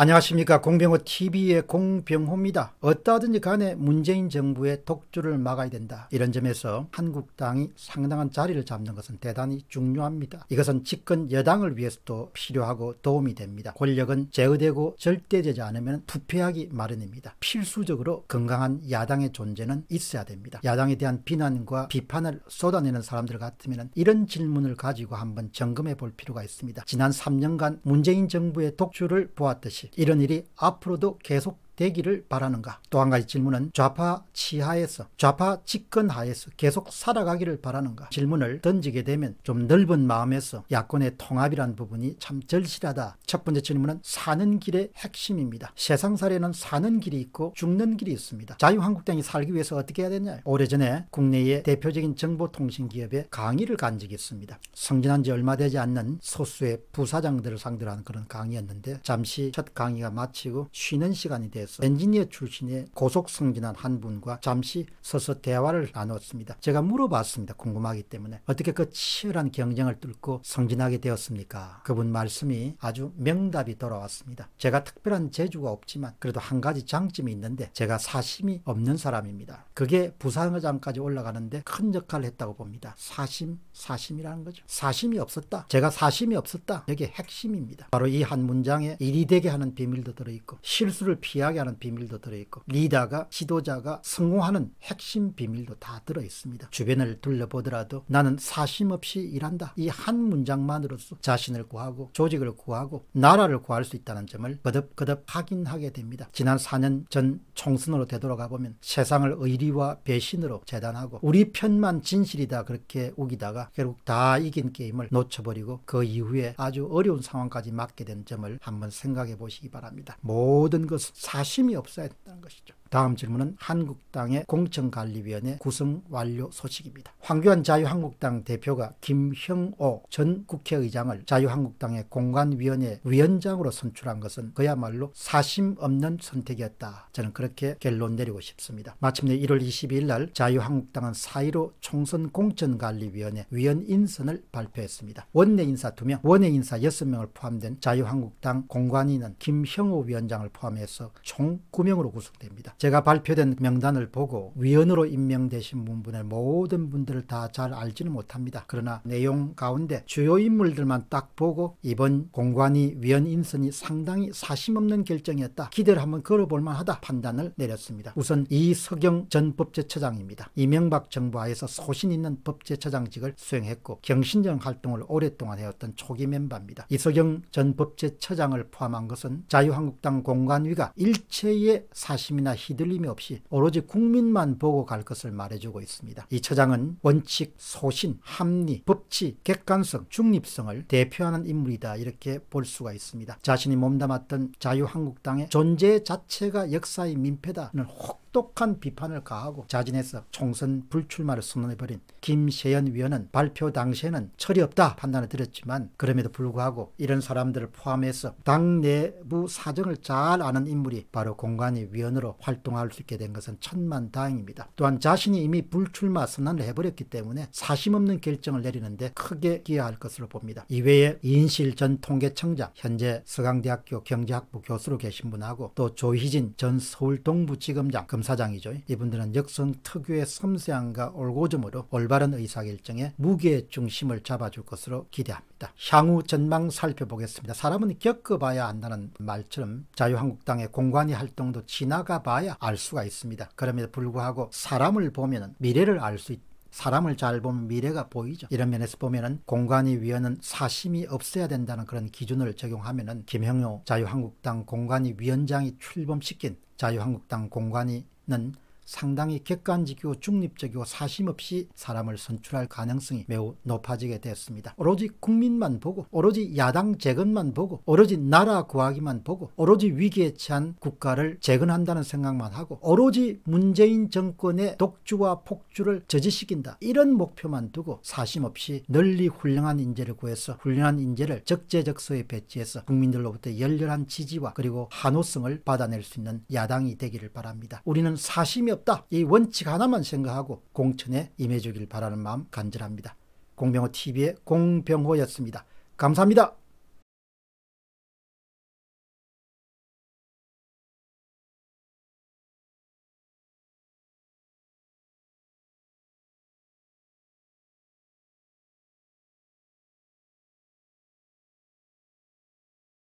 안녕하십니까 공병호 TV의 공병호입니다. 어떠하든지 간에 문재인 정부의 독주를 막아야 된다. 이런 점에서 한국당이 상당한 자리를 잡는 것은 대단히 중요합니다. 이것은 집권 여당을 위해서도 필요하고 도움이 됩니다. 권력은 제어되고 절대되지 않으면 부패하기 마련입니다. 필수적으로 건강한 야당의 존재는 있어야 됩니다. 야당에 대한 비난과 비판을 쏟아내는 사람들 같으면 이런 질문을 가지고 한번 점검해 볼 필요가 있습니다. 지난 3년간 문재인 정부의 독주를 보았듯이 이런 일이 앞으로도 계속 되기를 바라는가? 또 한 가지 질문은 좌파 치하에서 좌파 집권 하에서 계속 살아가기를 바라는가? 질문을 던지게 되면 좀 넓은 마음에서 야권의 통합이란 부분이 참 절실하다. 첫 번째 질문은 사는 길의 핵심입니다. 세상 살에는 사는 길이 있고 죽는 길이 있습니다. 자유한국당이 살기 위해서 어떻게 해야 되냐? 오래전에 국내의 대표적인 정보통신기업에 강의를 간 적이 있습니다. 성진한 지 얼마 되지 않는 소수의 부사장들을 상대로 한 그런 강의였는데 잠시 첫 강의가 마치고 쉬는 시간이 됐습니다. 대해서 엔지니어 출신의 고속 승진한 한 분과 잠시 서서 대화를 나눴습니다. 제가 물어봤습니다. 궁금하기 때문에 어떻게 그 치열한 경쟁을 뚫고 성진하게 되었습니까? 그분 말씀이 아주 명답이 돌아왔습니다. 제가 특별한 재주가 없지만 그래도 한 가지 장점이 있는데 제가 사심이 없는 사람입니다. 그게 부상의장까지 올라가는데 큰 역할을 했다고 봅니다. 사심, 사심이라는 거죠. 사심이 없었다. 제가 사심이 없었다. 이게 핵심입니다. 바로 이 한 문장에 일이 되게 하는 비밀도 들어있고 실수를 피하게 하는 비밀도 들어있고 리더가 지도자가 성공하는 핵심 비밀도 다 들어있습니다. 주변을 둘러보더라도 나는 사심 없이 일한다. 이 한 문장만으로도 자신을 구하고 조직을 구하고 나라를 구할 수 있다는 점을 거듭거듭 확인하게 됩니다. 지난 4년 전 총선으로 되돌아가 보면 세상을 의리와 배신으로 재단하고 우리 편만 진실이다 그렇게 우기다가 결국 다 이긴 게임을 놓쳐버리고 그 이후에 아주 어려운 상황까지 맞게 된 점을 한번 생각해 보시기 바랍니다. 모든 것은 사실 자심이 없어야 된다는 것이죠. 다음 질문은 한국당의 공천관리위원회 구성 완료 소식입니다. 황교안 자유한국당 대표가 김형오 전 국회의장을 자유한국당의 공관위원회 위원장으로 선출한 것은 그야말로 사심 없는 선택이었다. 저는 그렇게 결론 내리고 싶습니다. 마침내 1월 22일 날 자유한국당은 4.15 총선 공천관리위원회 위원 인선을 발표했습니다. 원내 인사 2명, 원내 인사 6명을 포함된 자유한국당 공관위는 김형오 위원장을 포함해서 총 9명으로 구성됩니다. 제가 발표된 명단을 보고 위원으로 임명되신 분분의 모든 분들을 다 잘 알지는 못합니다. 그러나 내용 가운데 주요 인물들만 딱 보고 이번 공관위 위원 인선이 상당히 사심없는 결정이었다. 기대를 한번 걸어볼만 하다 판단을 내렸습니다. 우선 이석영 전 법제처장입니다. 이명박 정부하에서 소신 있는 법제처장직을 수행했고 경신정 활동을 오랫동안 해왔던 초기 멤버입니다. 이석영 전 법제처장을 포함한 것은 자유한국당 공관위가 일체의 사심이나 휘둘림이 없이 오로지 국민만 보고 갈 것을 말해주고 있습니다. 이 처장은 원칙, 소신, 합리, 법치, 객관성, 중립성을 대표하는 인물이다 이렇게 볼 수가 있습니다. 자신이 몸담았던 자유한국당의 존재 자체가 역사의 민폐다는 혹 혹독한 비판을 가하고 자진해서 총선 불출마를 선언해버린 김세연 위원은 발표 당시에는 철이 없다 판단을 드렸지만 그럼에도 불구하고 이런 사람들을 포함해서 당 내부 사정을 잘 아는 인물이 바로 공관위 위원으로 활동할 수 있게 된 것은 천만다행입니다. 또한 자신이 이미 불출마 선언을 해버렸기 때문에 사심 없는 결정을 내리는데 크게 기여할 것으로 봅니다. 이외에 이인실 전 통계청장 현재 서강대학교 경제학부 교수로 계신 분하고 또 조희진 전 서울 동부지검장 검사장이죠. 이분들은 역성 특유의 섬세함과 올고점으로 올바른 의사결정에 무게의 중심을 잡아줄 것으로 기대합니다. 향후 전망 살펴보겠습니다. 사람은 겪어봐야 한다는 말처럼 자유한국당의 공관위 활동도 지나가 봐야 알 수가 있습니다. 그럼에도 불구하고 사람을 보면 미래를 알 수 있다. 사람을 잘 보면 미래가 보이죠. 이런 면에서 보면은 공관위 위원은 사심이 없어야 된다는 그런 기준을 적용하면 김형효 자유한국당 공관위 위원장이 출범시킨 자유한국당 공관위는 상당히 객관적이고 중립적이고 사심 없이 사람을 선출할 가능성이 매우 높아지게 되었습니다. 오로지 국민만 보고 오로지 야당 재건만 보고 오로지 나라 구하기만 보고 오로지 위기에 처한 국가를 재건한다는 생각만 하고 오로지 문재인 정권의 독주와 폭주를 저지시킨다 이런 목표만 두고 사심 없이 널리 훌륭한 인재를 구해서 훌륭한 인재를 적재적소에 배치해서 국민들로부터 열렬한 지지와 그리고 한호성을 받아낼 수 있는 야당이 되기를 바랍니다. 우리는 사심이 없다. 이 원칙 하나만 생각하고 공천에 임해주길 바라는 마음 간절합니다. 공병호 TV의 공병호였습니다. 감사합니다.